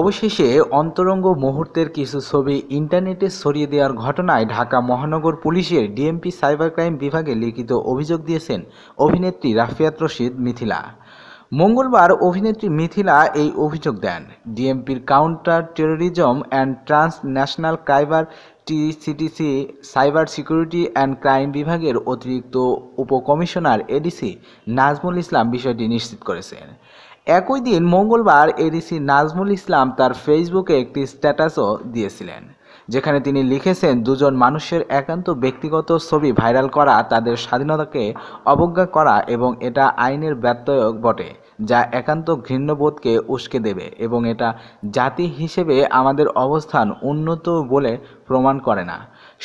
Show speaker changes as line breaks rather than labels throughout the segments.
অবশেষে অন্তরঙ্গ মুহূর্তের কিছু ছবি ইন্টারনেটে ছড়িয়ে দেওয়ার ঘটনায় ঢাকা মহানগর পুলিশের ডিএমপি সাইবার ক্রাইম বিভাগে লিখিত অভিযোগ দিয়েছেন অভিনেত্রী রাফিয়াত রশিদ মিথিলা মঙ্গলবার অভিনেত্রী মিথিলা এই অভিযোগ দেন ডিএমপির counter terrorism and transnational crime TCTC cyber security and crime বিভাগের অতিরিক্ত উপকমিশনার এডিসি নাজমুল ইসলাম বিষয়টি নিশ্চিত করেছেন একই দিন মঙ্গলবার এডিসি নাজমুল ইসলাম তার ফেসবুকে একটি স্ট্যাটাসও দিয়েছিলেন যেখানে তিনি লিখেছেন দুজন মানুষের একান্ত ব্যক্তিগত ছবি ভাইরাল করা তাদের স্বাধীনতাকে অবজ্ঞা করা এবং এটা আইনের ব্যত্যয়ক বটে যা একান্ত ঘৃণ্যবোধকে উস্কে দেবে এবং এটা জাতি হিসেবে আমাদের অবস্থান উন্নত বলে প্রমাণ করে না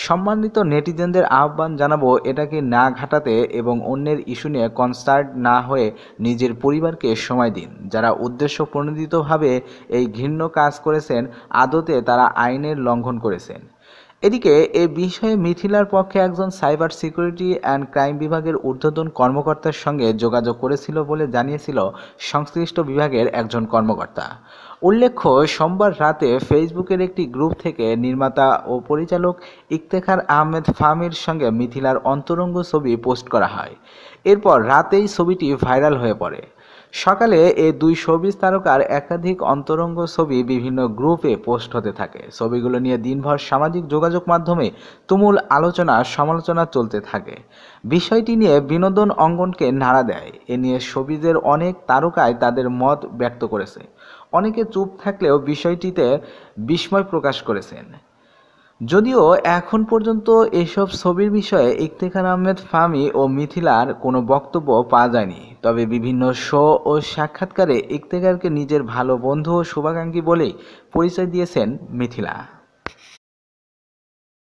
সম্মানিত নেটিজেনদের আহ্বান জানাবো এটাকে না ঘাটাতে এবং অন্যের ইস্যু নিয়ে কনসার্ট না হয়ে নিজের পরিবারকে সময় দিন যারা উদ্দেশ্য প্রণোদিতভাবে এই ঘৃণ্য কাজ করেছেন আদতে তারা আইনের লঙ্ঘন করে করেছেন এদিকে এ বিষয়ে মিথিলার পক্ষে একজন সাইবার সিকিউরিটি অ্যান্ড ক্রাইম বিভাগের ঊর্ধ্বতন কর্মকর্তার সঙ্গে যোগাযোগ করেছিল বলে জানিয়েছিল সংশ্লিষ্ট বিভাগের একজন কর্মকর্তা উল্লেখ্য সোমবার রাতে ফেসবুকের একটি গ্রুপ থেকে নির্মাতা ও পরিচালক ইফতেখার আহমেদ ফামির সঙ্গে মিথিলার অন্তরঙ্গ ছবি পোস্ট করা হয় এরপর রাতেই ছবিটি ভাইরাল হয়ে পড়ে সকালে এই দুই সবিজ তারকার একাধিক অন্তরঙ্গ ছবি বিভিন্ন গ্রুপে পোস্ট হতে থাকে ছবিগুলো নিয়ে দিনভর সামাজিক যোগাযোগ মাধ্যমে তুমুল আলোচনা সমালোচনা চলতে থাকে বিষয়টি নিয়ে বিনোদন অঙ্গনকে নাড়া দেয় এ নিয়ে সবিজের অনেক তারকায় তাদের মত ব্যক্ত করেছে অনেকে চুপ থাকলেও বিষয়টিতে বিস্ময় প্রকাশ করেছেন যদিও এখন পর্যন্ত এসব ছবির বিষয়ে ইফতেখার আহমেদ ফামি ও মিথিলার কোনো বক্তব্য পাওয়া যায়নি তবে বিভিন্ন শো ও সাক্ষাৎকারে ইফতেকারকে নিজের ভালো বন্ধু ও শুভাকাঙ্ক্ষী বলেই পরিচয় দিয়েছেন মিথিলা